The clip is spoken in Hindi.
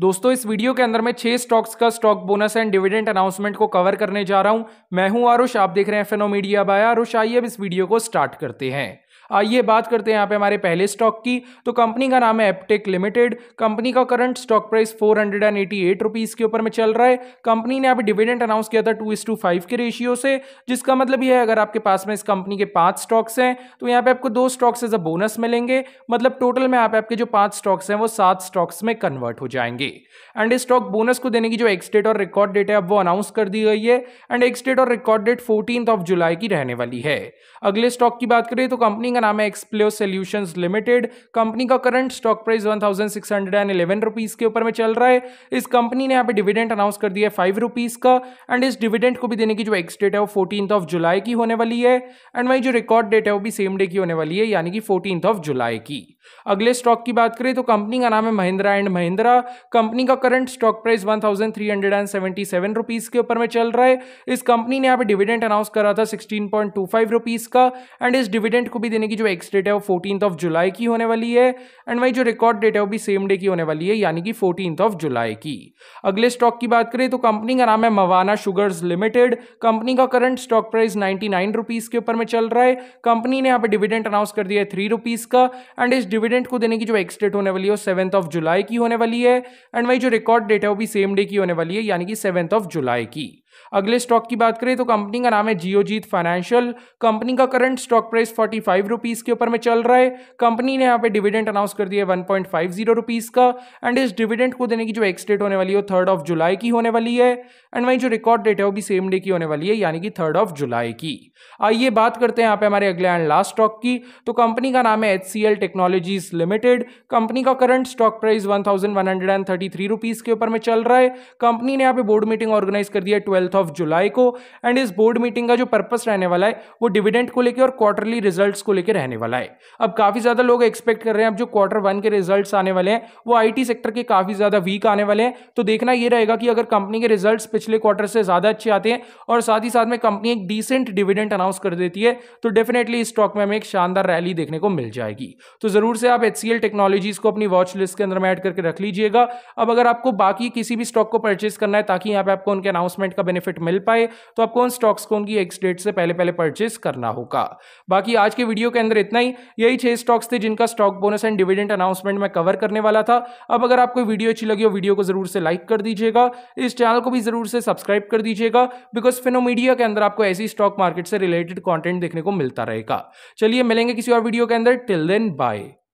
दोस्तों इस वीडियो के अंदर मैं छह स्टॉक्स का stock bonus and dividend announcement को कवर करने जा रहा हूं मैं हूं आरुष आप देख रहे हैं मीडिया बाय आरुष आइए अब इस वीडियो को स्टार्ट करते हैं आइए बात करते हैं यहाँ पे हमारे पहले स्टॉक की तो कंपनी का नाम है एप्टेक लिमिटेड कंपनी का current stock price four hundred and eighty eight rupees के ऊपर में चल रहा है कंपनी ने यहाँ पे डिविडेंड अनाउंस किया था टू इस टू फाइव के रेशियो से जिसका मतलब यह है अगर आपके पास में इस कंपनी के पांच स्टॉक्स हैं तो यहाँ पे आपको दो स्टॉक्स एज अ बोनस मिलेंगे मतलब टोटल में आप आपके जो पांच स्टॉक्स हैं वो सात स्टॉक्स में कन्वर्ट हो जाएंगे एंड इस स्टॉक बोनस को देने की जो एक्सडेट और रिकॉर्ड डेट है अब वो अनाउंस कर दी गई है एंड एक्सडेट और record date fourteen of July की रहने वाली है अगले स्टॉक की बात करें तो कंपनी का नाम है एक्सप्लो सोल्यूशन लिमिटेड कंपनी का current stock price one thousand six hundred and eleven rupees के ऊपर में चल रहा है इस कंपनी ने यहाँ पे डिविडेंड अनाउंस कर दिया है फाइव रुपीज का एंड इस डिविडेंड को भी देने की जो एक्स डेट है वो फोर्टीन ऑफ जुलाई की होने वाली है एंड वही जो रिकॉर्ड डेट है वो भी सेम डे की होने वाली है यानी कि फोर्टीन ऑफ जुलाई की अगले स्टॉक की बात करें तो कंपनी का नाम है महिंद्रा एंड महिंद्रा कंपनी का current stock price one thousand three hundred and seventy seven rupees के ऊपर में चल रहा है इस कंपनी ने यहाँ पे डिविडेंड अनाउंस करा था sixteen point two five rupees का एंड इस डिविडेंड को भी देने की जो एक्स डेट है वो फोर्टीन ऑफ जुलाई की होने वाली है एंड वही जो रिकॉर्ड डेट है वो भी सेम डे की होने वाली है यानी कि फोर्टीन ऑफ जुलाई की अगले स्टॉक की बात करें तो कंपनी का नाम है मवाना शुगर्स लिमिटेड कंपनी का current stock price ninety nine rupees के ऊपर में चल रहा है कंपनी ने यहाँ पे डिविडेंड अनाउंस कर दिया है थ्री रुपीज़ का एंड इस डिविडेंड को देने की जो एक्सडेट होने वाली है वो सेवन्थ ऑफ जुलाई की होने वाली है एंड वही जो रिकॉर्ड डेट है वो भी सेम डे की होने वाली है यानी कि सेवंथ ऑफ जुलाई की अगले स्टॉक की बात करें तो कंपनी का नाम है जियोजीत फाइनेंशियल कंपनी का current stock price forty five rupees के ऊपर में चल रहा है कंपनी ने यहाँ पे डिविडेंड अनाउंस कर दिया है one point five zero rupees का एंड इस डिविडेंड को देने की जो एक्सडेट होने वाली है वो थर्ड ऑफ जुलाई की होने वाली है एंड वहीं जो रिकॉर्ड डेट है वो भी सेम डे की होने वाली है यानी कि थर्ड ऑफ जुलाई की आइए बात करते हैं यहाँ पे हमारे अगले एंड लास्ट स्टॉक की तो कंपनी का नाम है H C L technologies limited company का current stock price one thousand one hundred and thirty three rupees के ऊपर में चल रहा है कंपनी ने यहाँ पे बोर्ड मीटिंग ऑर्गेनाइज कर दिया ट्वेल्व ट्वेल्थ ऑफ जुलाई को एंड इस बोर्ड मीटिंग का जो पर्पस रहने वाला है वो डिविडेंड को लेकर और क्वार्टरली रिजल्ट को लेकर रहने वाला है अब काफ़ी ज़्यादा लोग एक्सपेक्ट कर रहे हैं अब जो क्वार्टर वन के रिजल्ट आने वाले हैं वो आई सेक्टर के काफ़ी ज़्यादा वीक आने वाले हैं तो देखना यह रहेगा कि अगर कंपनी के रिजल्ट पिछले क्वार्टर से ज़्यादा अच्छे आते हैं और साथ ही साथ में कंपनी एक डिसेंट डिविडेंट अनाउंस कर देती है तो डेफिनेटली इस स्टॉक में हमें एक शानदार रैली देखने को मिल जाएगी तो ज़रूर से आप एच टेक्नोलॉजीज़ को अपनी वॉच लिस्ट के अंदर में ऐड करके रख लीजिएगा अब अगर आपको बाकी किसी भी स्टॉक को परचेज करना है ताकि यहाँ पे आपको उनके अनाउंसमेंट का बेनिफिट मिल पाए तो आपको उन स्टॉक्स को उनकी एक्स डेट से पहले पहले परचेस करना होगा बाकी आज के वीडियो के अंदर इतना ही यही छह स्टॉक्स थे जिनका stock bonus and dividend announcement में कवर करने वाला था अब अगर आपको वीडियो अच्छी लगी हो वीडियो को जरूर से लाइक कर दीजिएगा इस चैनल को भी जरूर से सब्सक्राइब कर दीजिएगा बिकॉज फिनोमीडिया के अंदर आपको ऐसी स्टॉक मार्केट से रिलेटेड कॉन्टेंट देखने को मिलता रहेगा चलिए मिलेंगे किसी और वीडियो के अंदर टिल देन बाय